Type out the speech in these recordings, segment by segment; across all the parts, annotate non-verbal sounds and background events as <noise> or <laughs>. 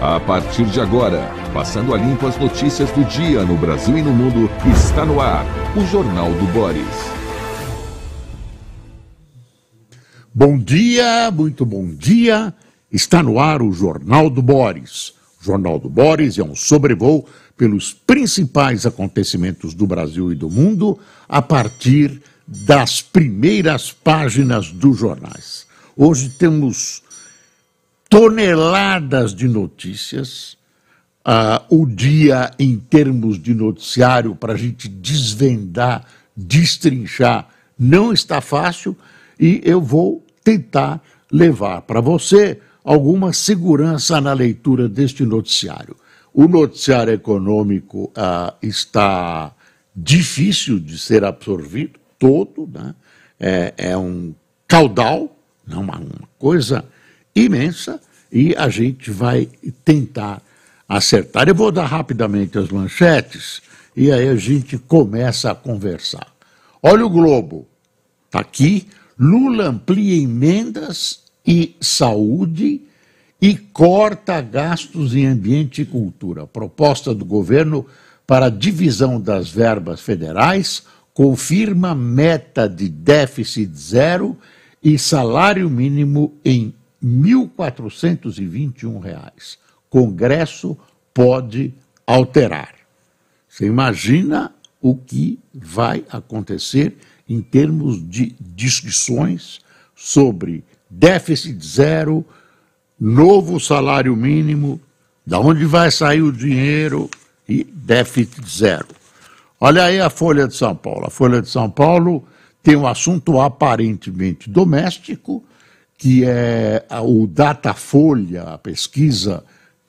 A partir de agora, passando a limpo as notícias do dia no Brasil e no mundo, está no ar o Jornal do Boris. Bom dia, muito bom dia. Está no ar o Jornal do Boris. O Jornal do Boris é um sobrevoo pelos principais acontecimentos do Brasil e do mundo a partir das primeiras páginas dos jornais. Hoje temos toneladas de notícias uh, o dia em termos de noticiário para a gente desvendar, destrinchar. Não está fácil e eu vou tentar levar para você alguma segurança na leitura deste noticiário. O noticiário econômico uh, está difícil de ser absorvido todo, né? é, é um caudal, não uma, uma coisa imensa e a gente vai tentar acertar. Eu vou dar rapidamente as manchetes e aí a gente começa a conversar. Olha o Globo, está aqui. Lula amplia emendas e saúde e corta gastos em ambiente e cultura. Proposta do governo para divisão das verbas federais confirma meta de déficit zero e salário mínimo em 1.421 reais. Congresso pode alterar. Você imagina o que vai acontecer em termos de discussões sobre déficit zero, novo salário mínimo, da onde vai sair o dinheiro e déficit zero. Olha aí a Folha de São Paulo. A Folha de São Paulo tem um assunto aparentemente doméstico que é o Datafolha, a pesquisa,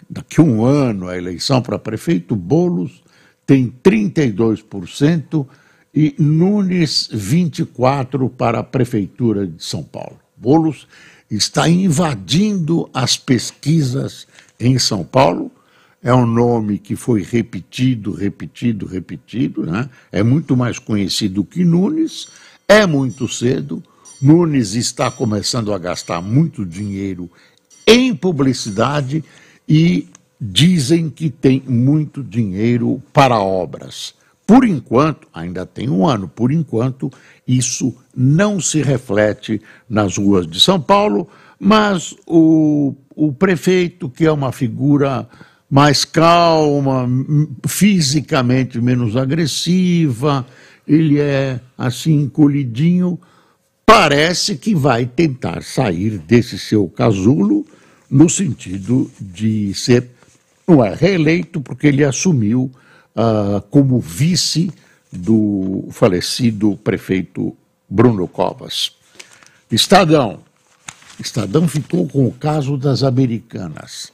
daqui a um ano, a eleição para prefeito, Bolos tem 32% e Nunes 24% para a Prefeitura de São Paulo. Bolos está invadindo as pesquisas em São Paulo. É um nome que foi repetido, repetido, repetido. Né? É muito mais conhecido que Nunes. É muito cedo Nunes está começando a gastar muito dinheiro em publicidade e dizem que tem muito dinheiro para obras. Por enquanto, ainda tem um ano, por enquanto, isso não se reflete nas ruas de São Paulo, mas o, o prefeito, que é uma figura mais calma, fisicamente menos agressiva, ele é assim, colidinho, parece que vai tentar sair desse seu casulo no sentido de ser não é, reeleito, porque ele assumiu ah, como vice do falecido prefeito Bruno Covas. Estadão. Estadão ficou com o caso das Americanas.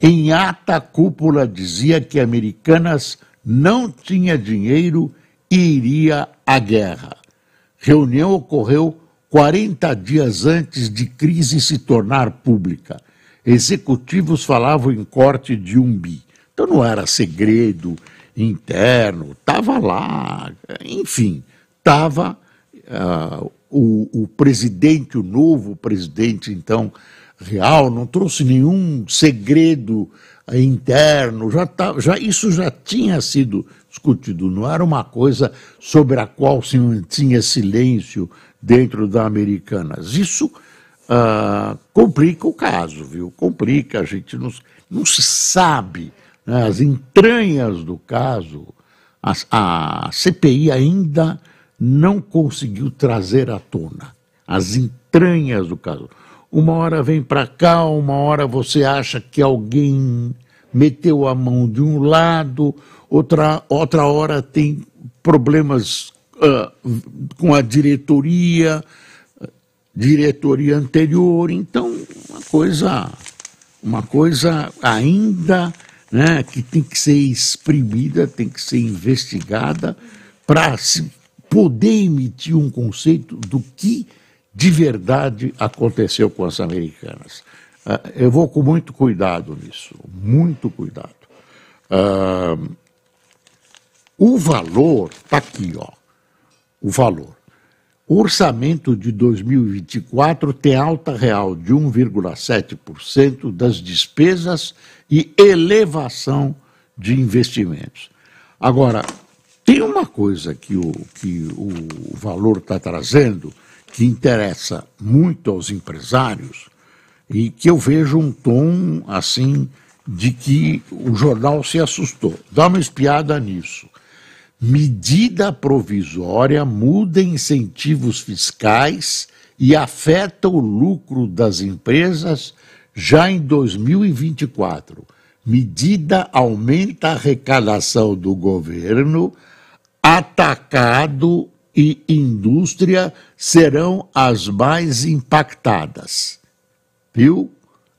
Em ata, cúpula dizia que Americanas não tinha dinheiro e iria à guerra. Reunião ocorreu 40 dias antes de crise se tornar pública. Executivos falavam em corte de um bi. Então não era segredo interno, estava lá, enfim, estava uh, ah, o, o presidente, o novo presidente, então, real, não trouxe nenhum segredo interno, já, tá, já isso já tinha sido discutido, não era uma coisa sobre a qual se tinha silêncio dentro da Americanas. Isso ah, complica o caso, viu? Complica, a gente não, não se sabe né? as entranhas do caso. A, a, CPI ainda não conseguiu trazer à tona as entranhas do caso. Uma hora vem para cá, uma hora você acha que alguém meteu a mão de um lado, outra, outra hora tem problemas uh, com a diretoria, diretoria anterior, então uma coisa, uma coisa ainda né, que tem que ser exprimida, tem que ser investigada para se poder emitir um conceito do que de verdade aconteceu com as americanas. Uh, eu vou com muito cuidado nisso, muito cuidado. Uh, o valor está aqui, ó. O valor. O orçamento de 2024 tem alta real de 1,7% das despesas e elevação de investimentos. Agora, tem uma coisa que o, que o valor está trazendo que interessa muito aos empresários e que eu vejo um tom assim de que o jornal se assustou. Dá uma espiada nisso medida provisória muda incentivos fiscais e afeta o lucro das empresas já em 2024. Medida aumenta a arrecadação do governo, atacado e indústria serão as mais impactadas. Viu?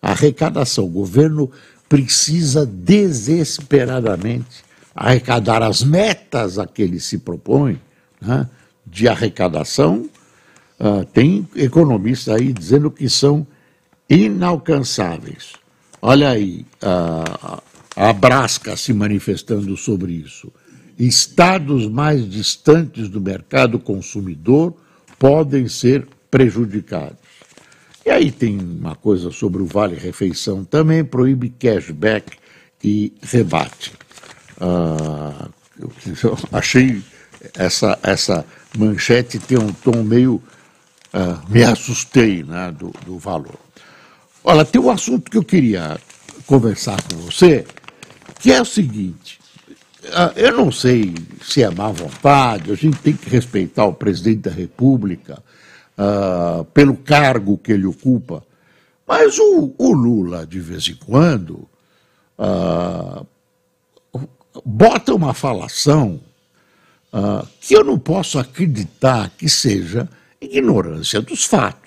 Arrecadação. O governo precisa desesperadamente arrecadar as metas a que ele se propõe né, de arrecadação, uh, tem economistas aí dizendo que são inalcançáveis. Olha aí uh, a Brasca se manifestando sobre isso. Estados mais distantes do mercado consumidor podem ser prejudicados. E aí tem uma coisa sobre o vale-refeição também, proíbe cashback e rebate eu, ah, achei essa, essa manchete tem um tom meio. Ah, me assustei né, do, do valor. Olha, tem um assunto que eu queria conversar com você, que é o seguinte: ah, eu não sei se é má vontade, a gente tem que respeitar o presidente da República uh, pelo cargo que ele ocupa, mas o, o, Lula, de vez em quando, uh, bota uma falação uh, que eu não posso acreditar que seja ignorância dos fatos.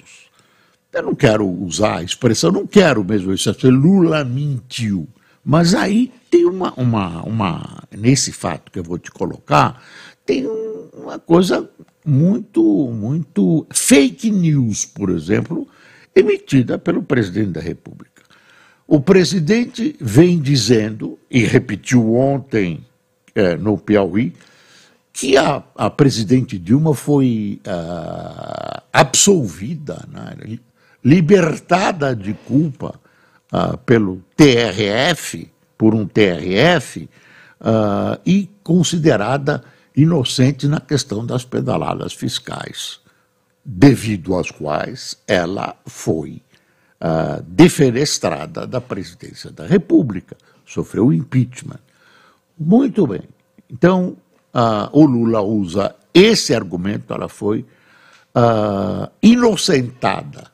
Eu não quero usar a expressão, não quero mesmo isso, Lula mentiu. Mas aí tem uma, uma, uma. Nesse fato que eu vou te colocar, tem uma coisa muito, muito. Fake news, por exemplo, emitida pelo presidente da República. O presidente vem dizendo, e repetiu ontem é, no Piauí, que a, a presidente Dilma foi ah, absolvida, né, libertada de culpa ah, pelo TRF, por um TRF, ah, e considerada inocente na questão das pedaladas fiscais, devido às quais ela foi defenestrada da presidência da República, sofreu impeachment. Muito bem. Então, o Lula usa esse argumento, ela foi inocentada.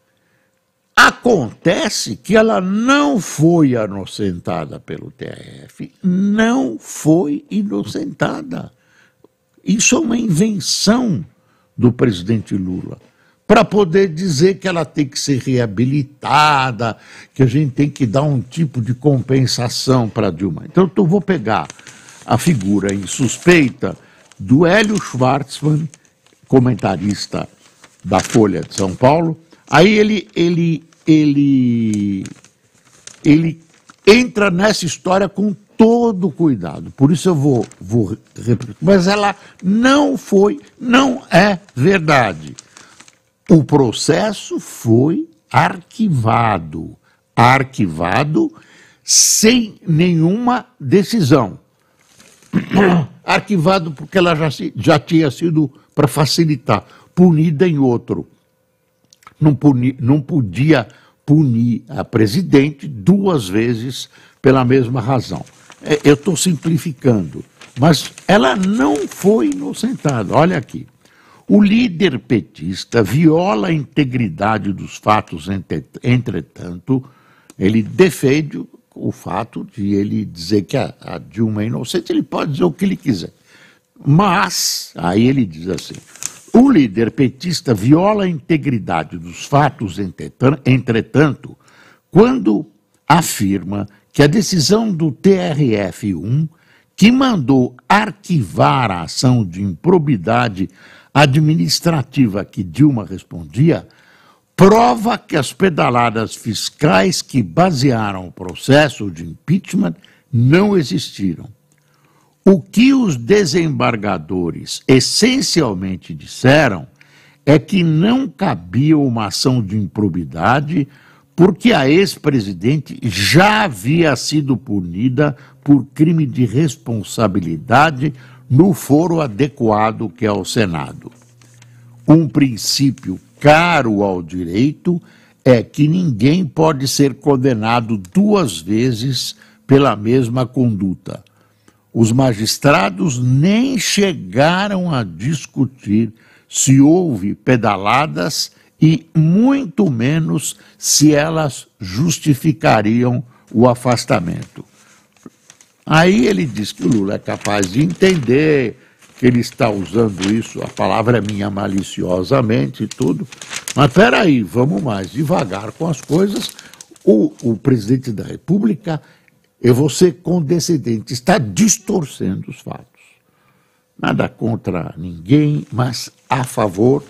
Acontece que ela não foi inocentada pelo TRF, não foi inocentada. Isso é uma invenção do presidente Lula para poder dizer que ela tem que ser reabilitada, que a gente tem que dar um tipo de compensação para Dilma. Então, eu vou pegar a figura insuspeita do Hélio Schwartzman, comentarista da Folha de São Paulo. Aí ele, ele, ele, ele entra nessa história com todo cuidado. Por isso eu vou, vou repetir. Mas ela não foi, não é verdade. O processo foi arquivado, arquivado sem nenhuma decisão. <clears throat> Arquivado porque ela já, já tinha sido, para facilitar, punida em outro. Não, puni, não podia punir a presidente duas vezes pela mesma razão. É, eu estou simplificando, mas ela não foi inocentada. Olha aqui. O líder petista viola a integridade dos fatos, entretanto, ele defende o fato de ele dizer que a, Dilma é inocente, ele pode dizer o que ele quiser. Mas, aí ele diz assim: o líder petista viola a integridade dos fatos, entretanto, quando afirma que a decisão do TRF-1, que mandou arquivar a ação de improbidade administrativa que Dilma respondia prova que as pedaladas fiscais que basearam o processo de impeachment não existiram. O que os desembargadores essencialmente disseram é que não cabia uma ação de improbidade porque a ex-presidente já havia sido punida por crime de responsabilidade no foro adequado que é o Senado. Um princípio caro ao direito é que ninguém pode ser condenado duas vezes pela mesma conduta. Os magistrados nem chegaram a discutir se houve pedaladas e muito menos se elas justificariam o afastamento. Aí ele diz que o Lula é capaz de entender que ele está usando isso, a palavra é minha maliciosamente e tudo. Mas peraí, vamos mais devagar com as coisas. O, o presidente da República, eu vou ser condescendente, está distorcendo os fatos. Nada contra ninguém, mas a favor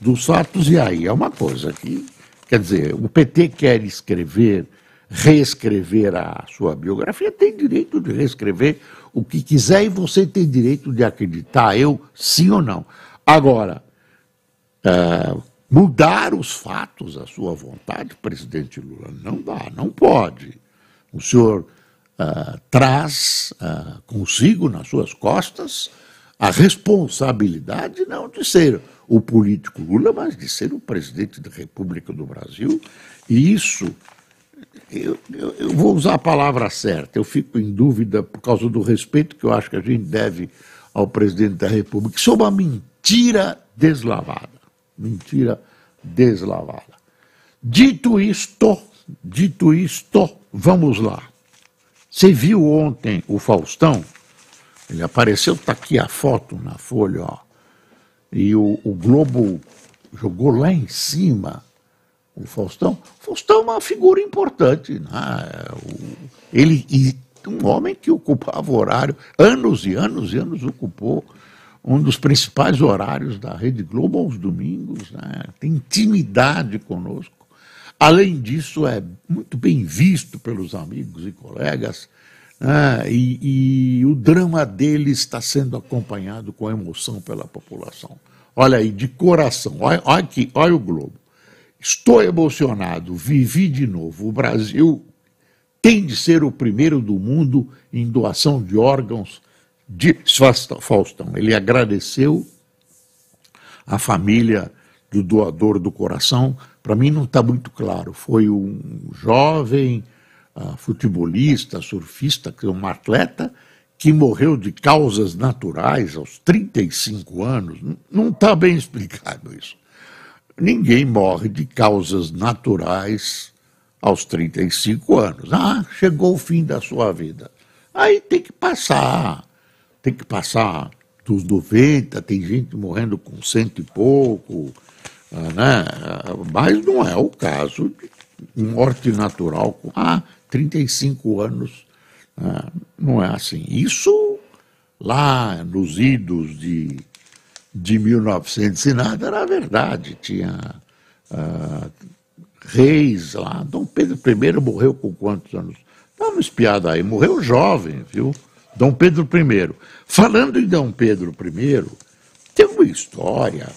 dos fatos. E aí é uma coisa que, quer dizer, o PT quer escrever reescrever a sua biografia, tem direito de reescrever o que quiser e você tem direito de acreditar, eu sim ou não. Agora, é, mudar os fatos à sua vontade, presidente Lula, não dá, não pode. O senhor é, traz é, consigo nas suas costas a responsabilidade não de ser o político Lula, mas de ser o presidente da República do Brasil, e isso eu, eu, eu, vou usar a palavra certa, eu fico em dúvida por causa do respeito que eu acho que a gente deve ao presidente da República. Isso é uma mentira deslavada. Mentira deslavada. Dito isto, dito isto, vamos lá. Você viu ontem o Faustão? Ele apareceu, está aqui a foto na folha, ó. E o, o Globo jogou lá em cima o Faustão. O Faustão é uma figura importante. Né? É, ele, e um homem que ocupava horário, anos e anos e anos ocupou um dos principais horários da Rede Globo aos domingos, né? tem intimidade conosco. Além disso, é muito bem visto pelos amigos e colegas, né? e, e o drama dele está sendo acompanhado com emoção pela população. Olha aí, de coração, olha, olha aqui, olha o Globo. Estou emocionado, vivi de novo. O Brasil tem de ser o primeiro do mundo em doação de órgãos, Faustão. Ele agradeceu a família do doador do coração. Para mim não está muito claro. Foi um jovem uh, futebolista, surfista, é um atleta que morreu de causas naturais aos 35 anos. Não está bem explicado isso ninguém morre de causas naturais aos 35 anos. Ah, chegou o fim da sua vida. Aí tem que passar. Tem que passar dos 90, tem gente morrendo com cento e pouco, ah, né? Mas não é o caso de morte natural com ah, 35 anos. Ah, não é assim. Isso lá nos idos de de 1900 e nada era verdade. Tinha uh, reis lá. Dom Pedro I morreu com quantos anos? Dá uma espiada aí. Morreu jovem, viu? Dom Pedro I. Falando em Dom Pedro I, tem uma história.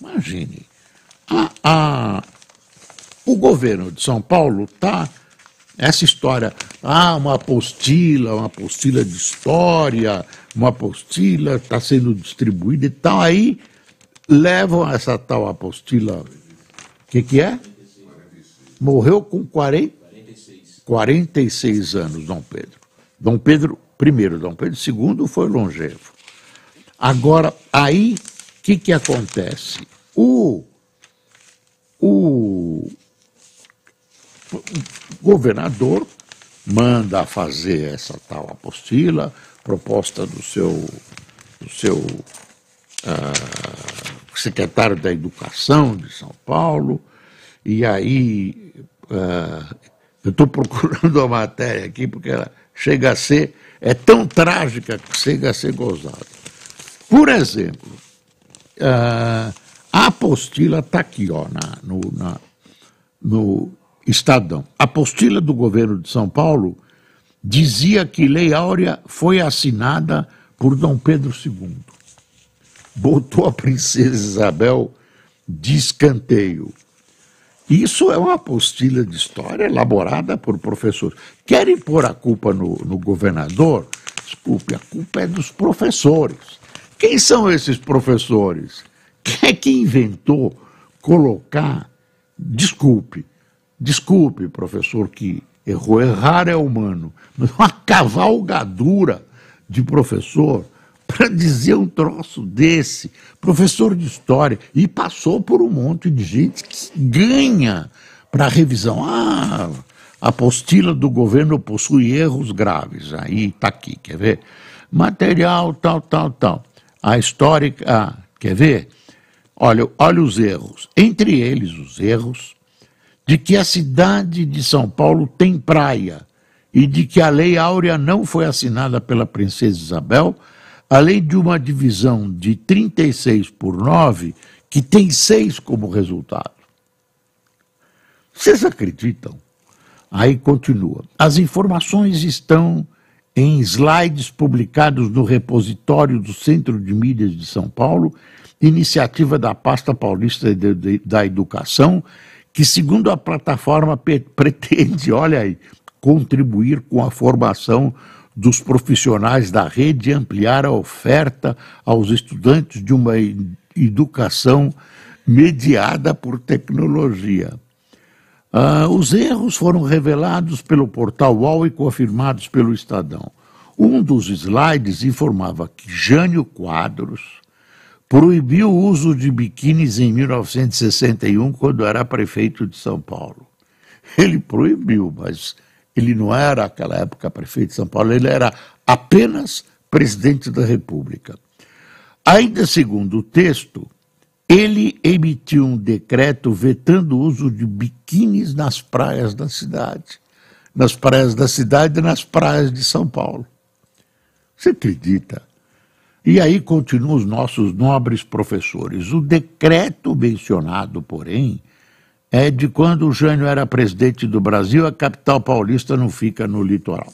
Imagine. A, a, o governo de São Paulo está. Essa história, ah, uma apostila, uma apostila de história, uma apostila, está sendo distribuída e tal. Aí levam essa tal apostila. O que, que é? Morreu com 40, 46. 46 anos, Dom Pedro. Dom Pedro I, Dom Pedro II foi longevo. Agora, aí, o que, que acontece? o, o governador manda fazer essa tal apostila, proposta do seu, do seu uh, secretário da Educação de São Paulo, e aí uh, eu estou <laughs> procurando a matéria aqui porque ela chega a ser, é tão trágica que chega a ser gozada. Por exemplo, uh, a apostila está aqui, ó, na, no, na, no Estadão. A apostila do governo de São Paulo dizia que Lei Áurea foi assinada por Dom Pedro II. Botou a princesa Isabel de escanteio. Isso é uma apostila de história elaborada por professores. Querem pôr a culpa no, no governador? Desculpe, a culpa é dos professores. Quem são esses professores? Quem é que inventou colocar? Desculpe, desculpe, professor, que Errou. Errar é humano. Mas uma cavalgadura de professor para dizer um troço desse, professor de história, e passou por um monte de gente que ganha para revisão. Ah, a apostila do governo possui erros graves. Aí está aqui, quer ver? Material, tal, tal, tal. A histórica, ah, quer ver? Olha, olha os erros. Entre eles, os erros de que a cidade de São Paulo tem praia e de que a Lei Áurea não foi assinada pela Princesa Isabel, além de uma divisão de 36 por 9, que tem seis como resultado. Vocês acreditam? Aí continua. As informações estão em slides publicados no repositório do Centro de Mídias de São Paulo, iniciativa da pasta paulista de, de, da educação, que, segundo a plataforma, <laughs> pretende, olha aí, contribuir com a formação dos profissionais da rede e ampliar a oferta aos estudantes de uma educação mediada por tecnologia. Ah, os erros foram revelados pelo portal UOL e confirmados pelo Estadão. Um dos slides informava que Jânio Quadros proibiu o uso de biquínis em 1961, quando era prefeito de São Paulo. Ele proibiu, mas ele não era, naquela época, prefeito de São Paulo, ele era apenas presidente da República. Ainda segundo o texto, ele emitiu um decreto vetando o uso de biquínis nas praias da cidade. Nas praias da cidade e nas praias de São Paulo. Você acredita? E aí continuam os nossos nobres professores. O decreto mencionado, porém, é de quando o Jânio era presidente do Brasil, a capital paulista não fica no litoral.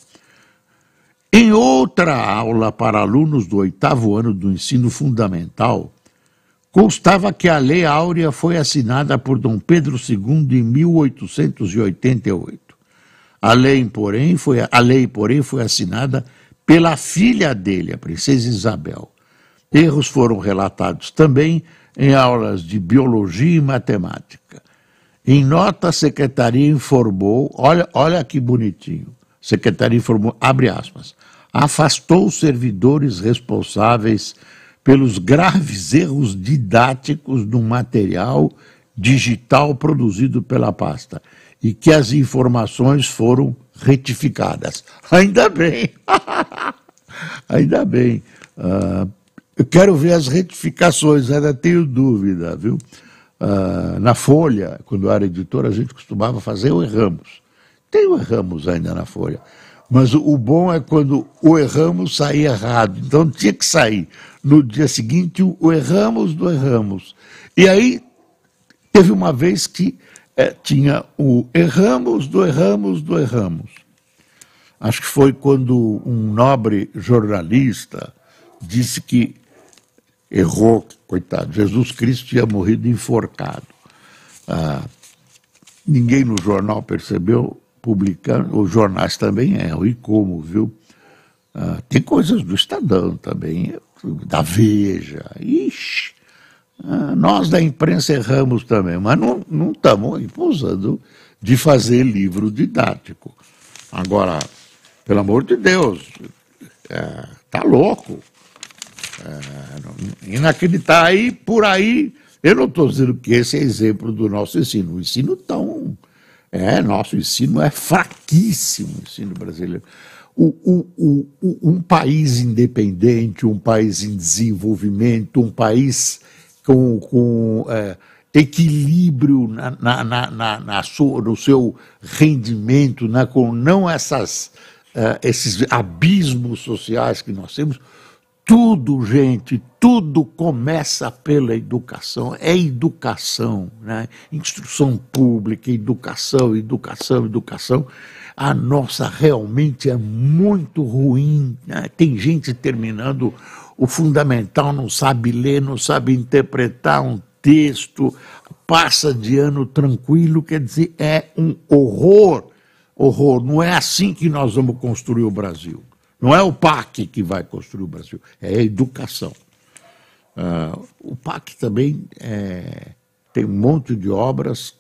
Em outra aula para alunos do oitavo ano do ensino fundamental, constava que a Lei Áurea foi assinada por Dom Pedro II em 1888. A lei, porém, foi, a lei, porém, foi assinada pela filha dele, a princesa Isabel. Erros foram relatados também em aulas de biologia e matemática. Em nota, a secretaria informou, olha, olha que bonitinho, a secretaria informou, abre aspas, afastou os servidores responsáveis pelos graves erros didáticos do material digital produzido pela pasta e que as informações foram retificadas. Ainda bem, <laughs> ainda bem. Uh, eu quero ver as retificações, ainda tenho dúvida, viu? Uh, na Folha, quando eu era editor, a gente costumava fazer o erramos. Tem o erramos ainda na Folha. Mas o, o bom é quando o erramos saía errado. Então tinha que sair no dia seguinte o erramos do erramos. E aí teve uma vez que é, tinha o erramos do erramos do erramos. Acho que foi quando um nobre jornalista disse que errou, coitado, Jesus Cristo tinha morrido enforcado. Ah, ninguém no jornal percebeu, publicando, os jornais também erram, e como, viu? Ah, tem coisas do Estadão também, da Veja, ixi, ah, nós da imprensa erramos também, mas não, estamos impulsando de fazer livro didático. Agora, pelo amor de Deus, é, tá louco. É, inacreditável. Aí, por aí, eu não estou dizendo que esse é exemplo do nosso ensino. O ensino tão. É, nosso ensino é fraquíssimo, o ensino brasileiro. O, o, o, um país independente, um país em desenvolvimento, um país com, com é, equilíbrio na, na, na, na sua, no seu rendimento, né, com não essas, é, esses abismos sociais que nós temos. Tudo, gente, tudo começa pela educação. É educação, né? Instrução pública, educação, educação, educação. A nossa realmente é muito ruim. Né? Tem gente terminando o fundamental não sabe ler, não sabe interpretar um texto, passa de ano tranquilo, quer dizer, é um horror. Horror. Não é assim que nós vamos construir o Brasil. Não é o PAC que vai construir o Brasil, é a educação. Uh, o PAC também é, tem um monte de obras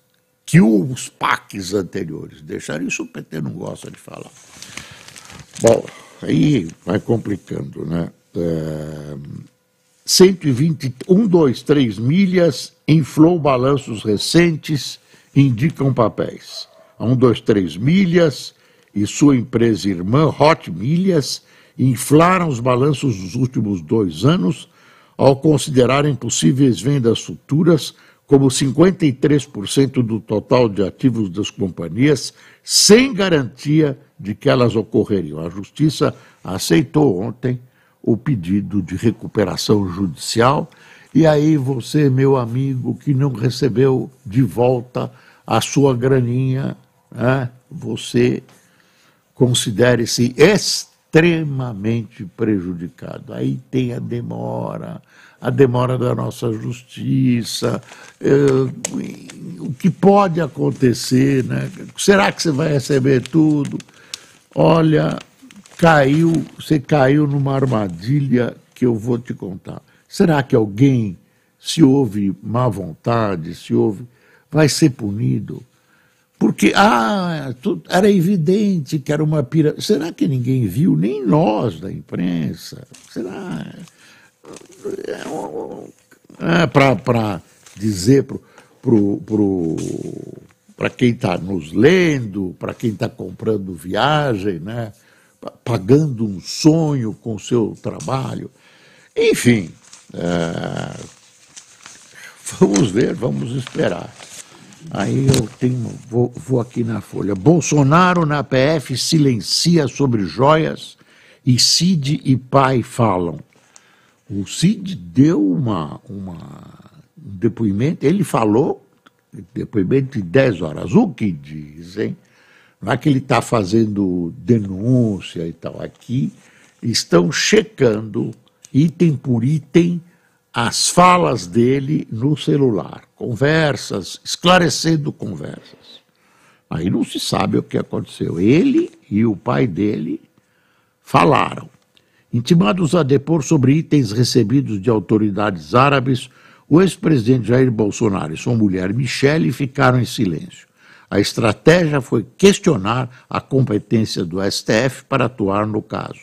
que os PACs anteriores deixaram. Isso o PT não gosta de falar. Bom, aí vai complicando, né? é, 121, 2, 3 milhas inflou balanços recentes indicam papéis. A 1, 2, 3 milhas e sua empresa irmã Hot Milhas inflaram os balanços dos últimos dois anos ao considerarem possíveis vendas futuras como 53% do total de ativos das companhias, sem garantia de que elas ocorreriam. A Justiça aceitou ontem o pedido de recuperação judicial. E aí você, meu amigo, que não recebeu de volta a sua graninha, né, você considere-se extremamente prejudicado. Aí tem a demora, a demora da nossa justiça, eh, o que pode acontecer, né? Será que você vai receber tudo? Olha, caiu, você caiu numa armadilha que eu vou te contar. Será que alguém, se houve má vontade, se houve, vai ser punido? Porque ah, tudo, era evidente que era uma pira. Será que ninguém viu? Nem nós da imprensa. Será? É, é Para dizer para pro, pro, pro quem está nos lendo, para quem está comprando viagem, né? pagando um sonho com o seu trabalho. Enfim, é, vamos ver, vamos esperar. Aí eu tenho, vou, vou aqui na folha. Bolsonaro na PF silencia sobre joias e Cid e pai falam. O Cid deu uma, uma um depoimento, ele falou, depoimento de 10 horas. O que dizem? Não é que ele está fazendo denúncia e tal. Aqui estão checando, item por item, as falas dele no celular, conversas, esclarecendo conversas. Aí não se sabe o que aconteceu. Ele e o pai dele falaram. Intimados a depor sobre itens recebidos de autoridades árabes, o ex-presidente Jair Bolsonaro e sua mulher Michele ficaram em silêncio. A estratégia foi questionar a competência do STF para atuar no caso.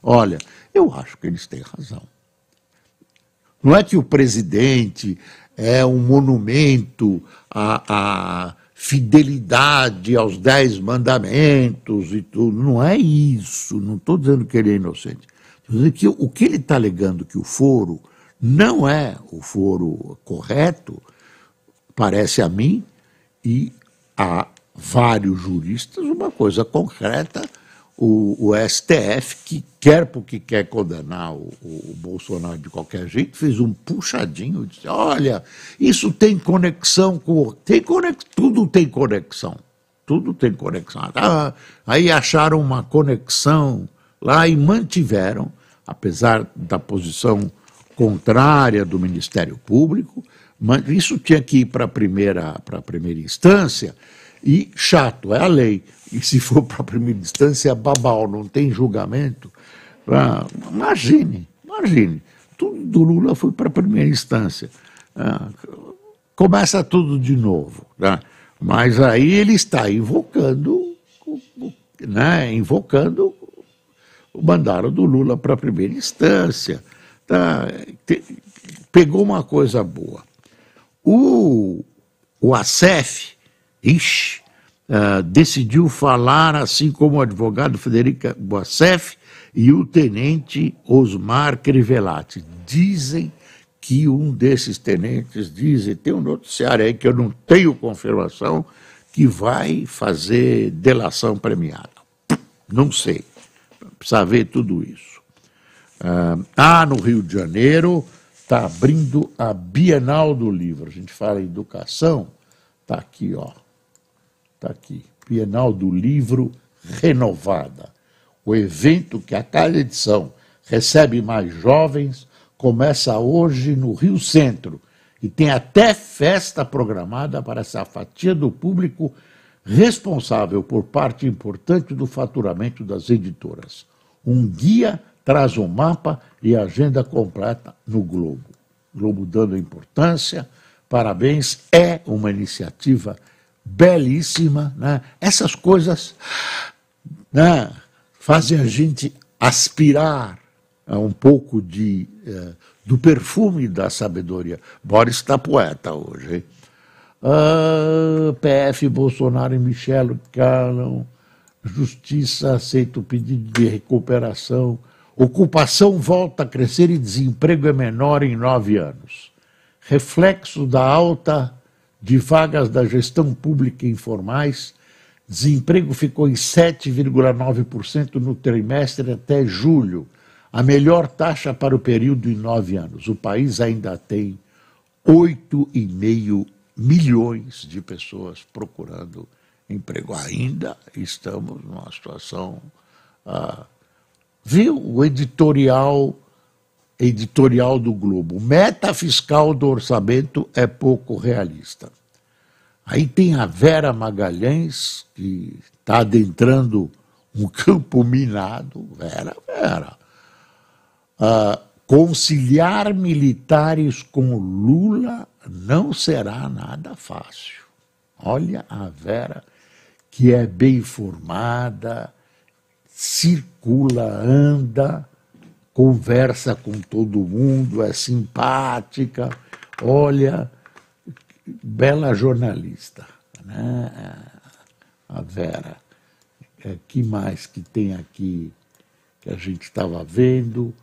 Olha, eu acho que eles têm razão. Não é que o presidente é um monumento à, à fidelidade aos dez mandamentos e tudo. Não é isso. Não estou dizendo que ele é inocente. Estou dizendo que o que ele está alegando que o foro não é o foro correto, parece a mim, e a vários juristas uma coisa concreta. O, o, STF, que quer porque quer condenar o, o, Bolsonaro de qualquer jeito, fez um puxadinho, disse, olha, isso tem conexão com... Tem conex, tudo tem conexão, tudo tem conexão. Ah, aí acharam uma conexão lá e mantiveram, apesar da posição contrária do Ministério Público, mas isso tinha que ir para a primeira, primeira instância, e chato, é a lei. E se for para a primeira instância, é babal, não tem julgamento. Ah, imagine, imagine. Tudo do Lula foi para a primeira instância. Ah, começa tudo de novo. Né? Mas aí ele está invocando, né, invocando o mandado do Lula para a primeira instância. Tá? Pegou uma coisa boa. O, o ACEF, ixi, uh, decidiu falar, assim como o advogado Federico Boacef e o tenente Osmar Crivellati. Dizem que um desses tenentes, dizem, tem um noticiário aí que eu não tenho confirmação, que vai fazer delação premiada. Não sei. Precisa ver tudo isso. Ah, ah no Rio de Janeiro, está abrindo a Bienal do Livro. A gente fala em educação, está aqui, ó. Está aqui. Bienal do Livro renovada. O evento que a cada edição recebe mais jovens começa hoje no Rio Centro e tem até festa programada para essa fatia do público responsável por parte importante do faturamento das editoras. Um guia traz o um mapa e a agenda completa no Globo. Globo dando importância, parabéns, é uma iniciativa belíssima. Né? Essas coisas né, fazem a gente aspirar a um pouco de, eh, do perfume da sabedoria. Boris está poeta hoje. Hein? Ah, PF, Bolsonaro e Michelo calam. Justiça aceita o pedido de recuperação Ocupação volta a crescer e desemprego é menor em nove anos. Reflexo da alta de vagas da gestão pública informais, desemprego ficou em 7,9% no trimestre até julho, a melhor taxa para o período em nove anos. O país ainda tem 8,5 milhões de pessoas procurando emprego. Ainda estamos numa situação. Ah, Viu o editorial editorial do Globo. Meta fiscal do orçamento é pouco realista. Aí tem a Vera Magalhães, que está adentrando um <laughs> campo minado. Vera, Vera. Ah, conciliar militares com Lula não será nada fácil. Olha a Vera, que é bem formada, circula, anda, conversa com todo mundo, é simpática, olha, bela jornalista, né? a Vera. É, que mais que tem aqui que a gente estava vendo?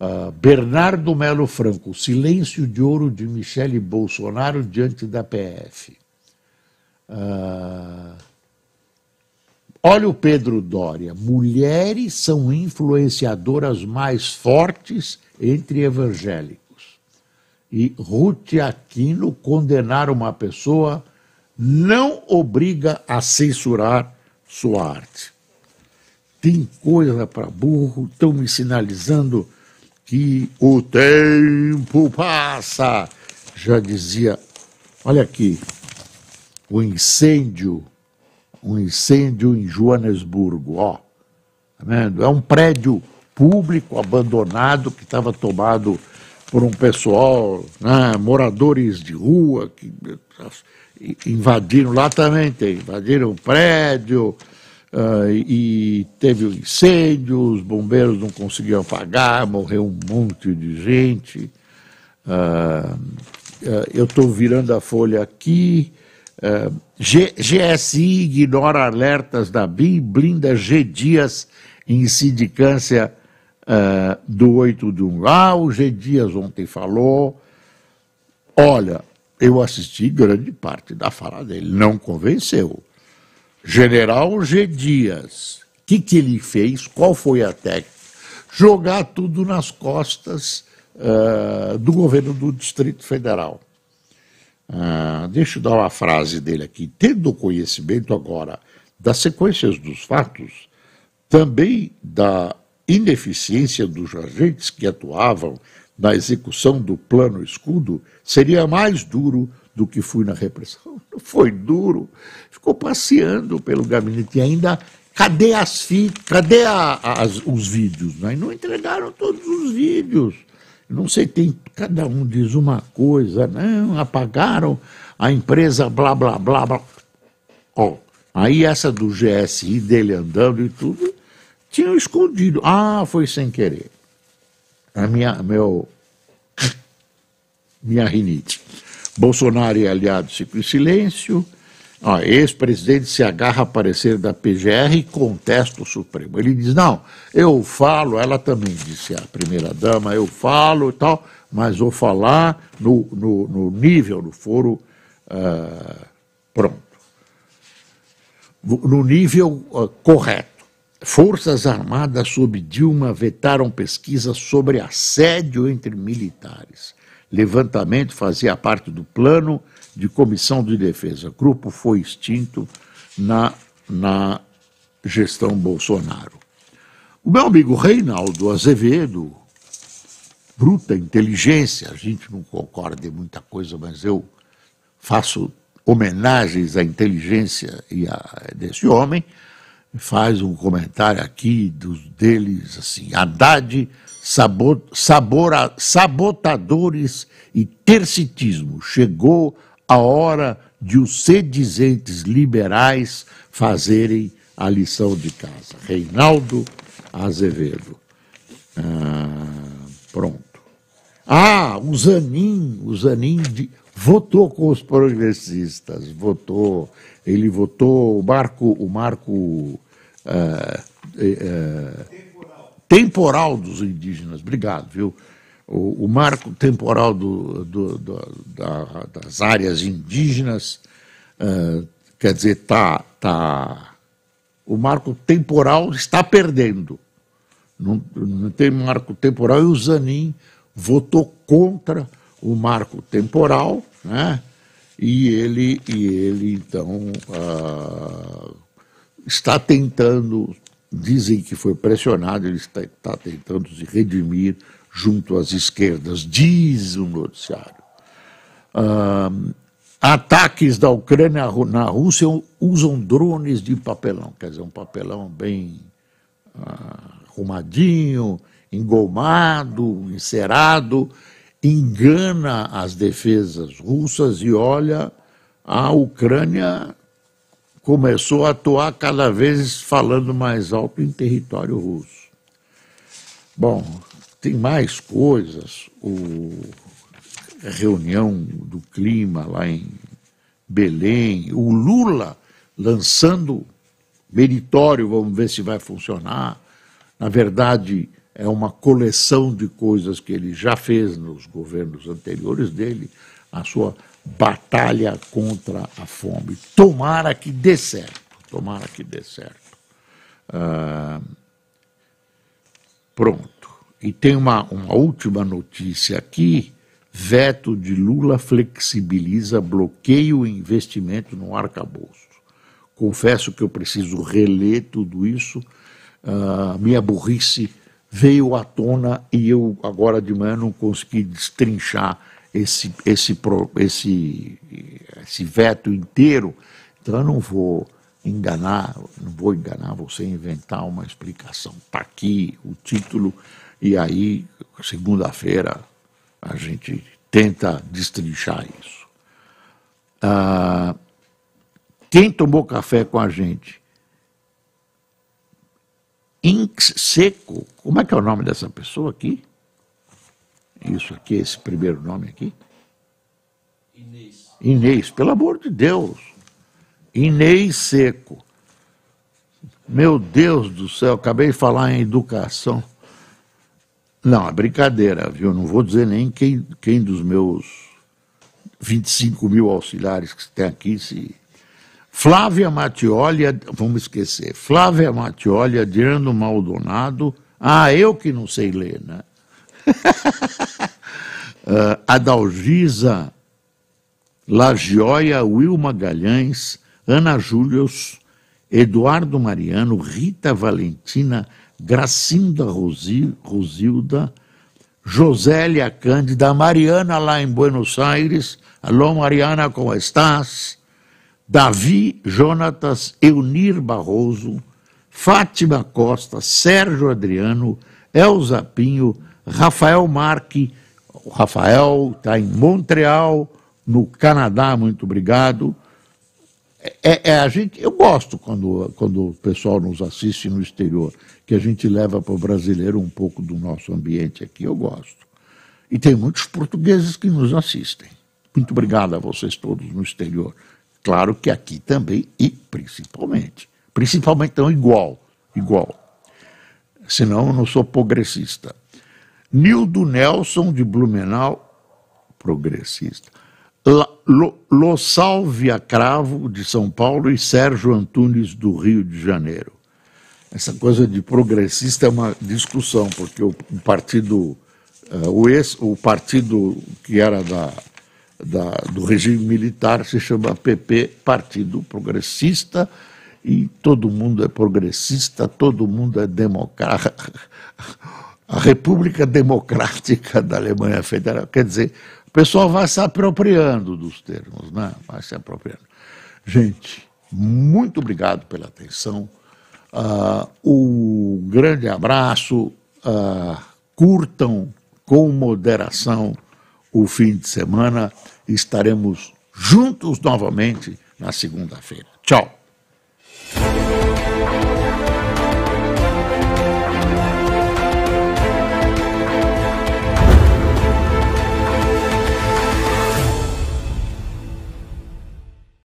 Uh, Bernardo Melo Franco, silêncio de ouro de Michele Bolsonaro diante da PF. Uh, ah, Olha o Pedro Doria. Mulheres são influenciadoras mais fortes entre evangélicos. E Ruth Aquino condenar uma pessoa não obriga a censurar sua arte. Tem coisa para burro, estão me sinalizando que o tempo passa. Já dizia, olha aqui, o incêndio um incêndio em Joanesburgo, ó. Tá vendo? É um prédio público abandonado que estava tomado por um pessoal, né, moradores de rua que invadiram lá também tem, invadiram o prédio uh, e teve um incêndio, os bombeiros não conseguiram apagar, morreu um monte de gente. Uh, uh, eu estou virando a folha aqui G, GSI ignora alertas da BIM, blinda G Dias em sindicância uh, do 8 de 1. Ah, o G Dias ontem falou. Olha, eu assisti grande parte da fala dele, não convenceu. General G Dias, o que, que ele fez? Qual foi a técnica? Jogar tudo nas costas uh, do governo do Distrito Federal ah, deixa eu dar uma frase dele aqui. Tendo conhecimento agora das sequências dos fatos, também da ineficiência dos agentes que atuavam na execução do plano escudo, seria mais duro do que fui na repressão. <laughs> Não foi duro, ficou passeando pelo gabinete e ainda cadê as fitas, cadê a, as, os vídeos? Né? E não entregaram todos os vídeos não sei, tem, cada um diz uma coisa, não, né? apagaram a empresa blá blá blá blá. Ó, aí essa do GSI dele andando e tudo, tinham escondido. Ah, foi sem querer. A minha, meu, minha rinite. Bolsonaro e aliado ficam em silêncio. Ex-presidente se agarra a parecer da PGR e contesta o Supremo. Ele diz: não, eu falo, ela também disse a primeira-dama, eu falo e tal, mas vou falar no, no, no nível, no foro uh, pronto, no nível uh, correto. Forças Armadas sob Dilma vetaram pesquisa sobre assédio entre militares. Levantamento fazia parte do plano de comissão de defesa. O grupo foi extinto na, na gestão Bolsonaro. O meu amigo Reinaldo Azevedo, bruta inteligência, a gente não concorda em muita coisa, mas eu faço homenagens à inteligência e a, desse homem, faz um comentário aqui dos deles assim, Haddad, sabor, sabotadores e tercitismo. Chegou a hora de os sedizentes liberais fazerem a lição de casa. Reinaldo Azevedo. Ah, pronto. Ah, o Zanin, o Zanin de, votou com os progressistas, votou, ele votou o marco, o marco temporal. Ah, eh, eh, temporal dos indígenas. Obrigado, viu? o, o marco temporal do, do, do, da, das áreas indígenas, uh, quer dizer, tá, tá, o marco temporal está perdendo. Não, não tem marco temporal e o Zanin votou contra o marco temporal, né? E ele, e ele então, uh, está tentando, dizem que foi pressionado, ele está, está tentando se redimir junto às esquerdas, diz o noticiário. Ah, ataques da Ucrânia na Rússia usam drones de papelão, quer dizer, um papelão bem ah, arrumadinho, engomado, encerado, engana as defesas russas e olha, a Ucrânia começou a atuar cada vez falando mais alto em território russo. Bom, tem mais coisas, o, a reunião do clima lá em Belém, o Lula lançando meritório, vamos ver se vai funcionar. Na verdade, é uma coleção de coisas que ele já fez nos governos anteriores dele, a sua batalha contra a fome. Tomara que dê certo, tomara que dê certo. Ah, pronto. E tem uma, uma última notícia aqui: veto de Lula flexibiliza bloqueio e investimento no arcabouço. Confesso que eu preciso reler tudo isso. Uh, minha burrice veio à tona e eu agora de manhã não consegui destrinchar esse, esse, esse, esse veto inteiro. Então eu não vou enganar, não vou enganar você inventar uma explicação. Está aqui o título e aí, segunda-feira, a gente tenta destrinchar isso. Ah, quem tomou café com a gente Inx seco, como é que é o nome dessa pessoa aqui? Isso aqui, esse primeiro nome aqui? Inês. Inês, pelo amor de Deus. Inês Seco. Meu Deus do céu, acabei de falar em educação. Não, é brincadeira, viu? Não vou dizer nem quem, quem dos meus 25 mil auxiliares que tem aqui se. Flávia Matioli, vamos esquecer, Flávia Matioli, Adriano Maldonado, ah, eu que não sei ler, né? uh, <laughs> Adalgisa Lagioia, Will Magalhães, Ana Július, Eduardo Mariano, Rita Valentina, Gracinda Rosilda, Josélia Cândida, Mariana lá em Buenos Aires, alô Mariana, como estás? Davi Jonatas, Eunir Barroso, Fátima Costa, Sérgio Adriano, Elza Pinho, Rafael Marque, o Rafael está em Montreal, no Canadá, muito obrigado é, é, a gente, eu gosto quando, quando o pessoal nos assiste no exterior, que a gente leva para o brasileiro um pouco do nosso ambiente aqui, eu gosto. E tem muitos portugueses que nos assistem. Muito obrigado a vocês todos no exterior. Claro que aqui também e principalmente. Principalmente então igual, igual. Senão eu não sou progressista. Nildo Nelson de Blumenau, progressista. La Lo Salvia Cravo, de São Paulo, e Sérgio Antunes, do Rio de Janeiro. Essa coisa de progressista é uma discussão, porque o partido, eh, o, ex, o partido que era da, da, do regime militar se chama PP, Partido Progressista, e todo mundo é progressista, todo mundo é democrata. <laughs> A República Democrática da Alemanha Federal, quer dizer, o pessoal vai se apropriando dos termos, né? Vai se apropriando. Gente, muito obrigado pela atenção. Uh, um grande abraço. Uh, curtam com moderação o fim de semana. Estaremos juntos novamente na segunda-feira. Tchau.